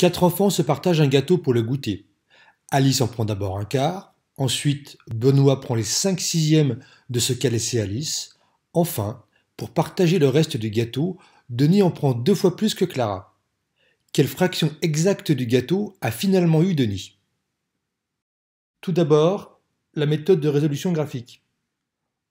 Quatre enfants se partagent un gâteau pour le goûter. Alice en prend d'abord un quart, ensuite Benoît prend les 5 sixièmes de ce qu'a laissé Alice. Enfin, pour partager le reste du gâteau, Denis en prend deux fois plus que Clara. Quelle fraction exacte du gâteau a finalement eu Denis Tout d'abord, la méthode de résolution graphique.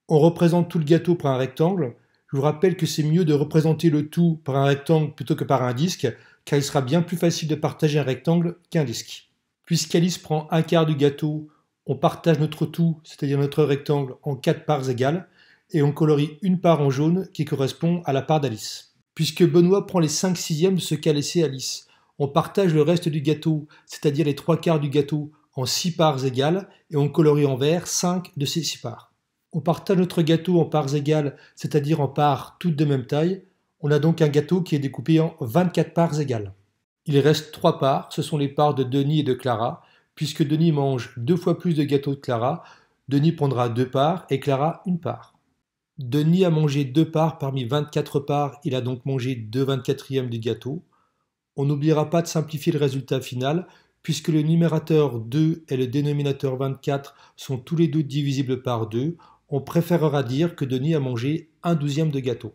On représente tout le gâteau par un rectangle. Je vous rappelle que c'est mieux de représenter le tout par un rectangle plutôt que par un disque, car il sera bien plus facile de partager un rectangle qu'un disque. Puisqu'Alice prend un quart du gâteau, on partage notre tout, c'est-à-dire notre rectangle, en quatre parts égales, et on colorie une part en jaune qui correspond à la part d'Alice. Puisque Benoît prend les 5 sixièmes de ce qu'a laissé Alice, on partage le reste du gâteau, c'est-à-dire les trois quarts du gâteau, en six parts égales, et on colorie en vert 5 de ces six parts. On partage notre gâteau en parts égales, c'est-à-dire en parts toutes de même taille, on a donc un gâteau qui est découpé en 24 parts égales. Il reste 3 parts, ce sont les parts de Denis et de Clara. Puisque Denis mange deux fois plus de gâteau que Clara, Denis prendra deux parts et Clara une part. Denis a mangé deux parts parmi 24 parts, il a donc mangé 2 24e du gâteau. On n'oubliera pas de simplifier le résultat final, puisque le numérateur 2 et le dénominateur 24 sont tous les deux divisibles par 2, on préférera dire que Denis a mangé un douzième de gâteau.